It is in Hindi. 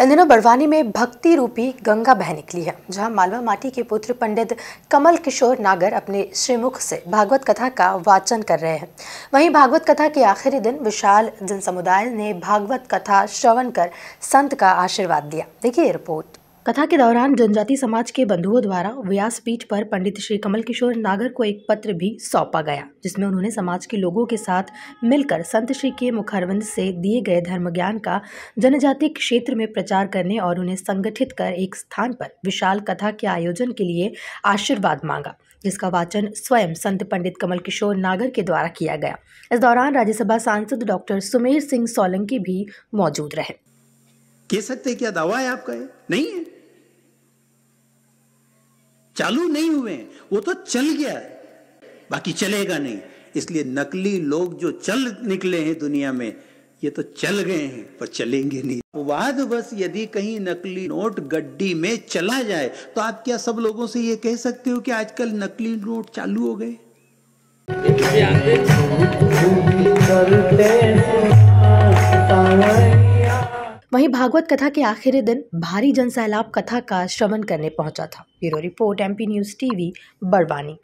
इन दिनों बड़वानी में भक्ति रूपी गंगा बह निकली है जहां मालवा माटी के पुत्र पंडित कमल किशोर नागर अपने श्रीमुख से भागवत कथा का वाचन कर रहे हैं वहीं भागवत कथा के आखिरी दिन विशाल जनसमुदाय ने भागवत कथा श्रवण कर संत का आशीर्वाद दिया देखिए रिपोर्ट कथा के दौरान जनजाति समाज के बंधुओं द्वारा व्यासपीठ पर पंडित श्री कमल किशोर नागर को एक पत्र भी सौंपा गया जिसमें उन्होंने समाज के लोगों के साथ मिलकर संत श्री के मुखरवंद से दिए गए धर्म ज्ञान का जनजाति क्षेत्र में प्रचार करने और उन्हें संगठित कर एक स्थान पर विशाल कथा के आयोजन के लिए आशीर्वाद मांगा जिसका वाचन स्वयं संत पंडित कमल किशोर नागर के द्वारा किया गया इस दौरान राज्यसभा सांसद डॉक्टर सुमेर सिंह सोलंकी भी मौजूद रहे कह सकते क्या दावा है आपका है? नहीं है चालू नहीं हुए वो तो चल गया बाकी चलेगा नहीं इसलिए नकली लोग जो चल निकले हैं दुनिया में ये तो चल गए हैं पर चलेंगे नहीं वाद बस यदि कहीं नकली नोट गड्डी में चला जाए तो आप क्या सब लोगों से ये कह सकते हो कि आजकल नकली नोट चालू हो गए वहीं भागवत कथा के आखिरी दिन भारी जनसैलाब कथा का श्रवण करने पहुंचा था bureau report MP news TV Barwani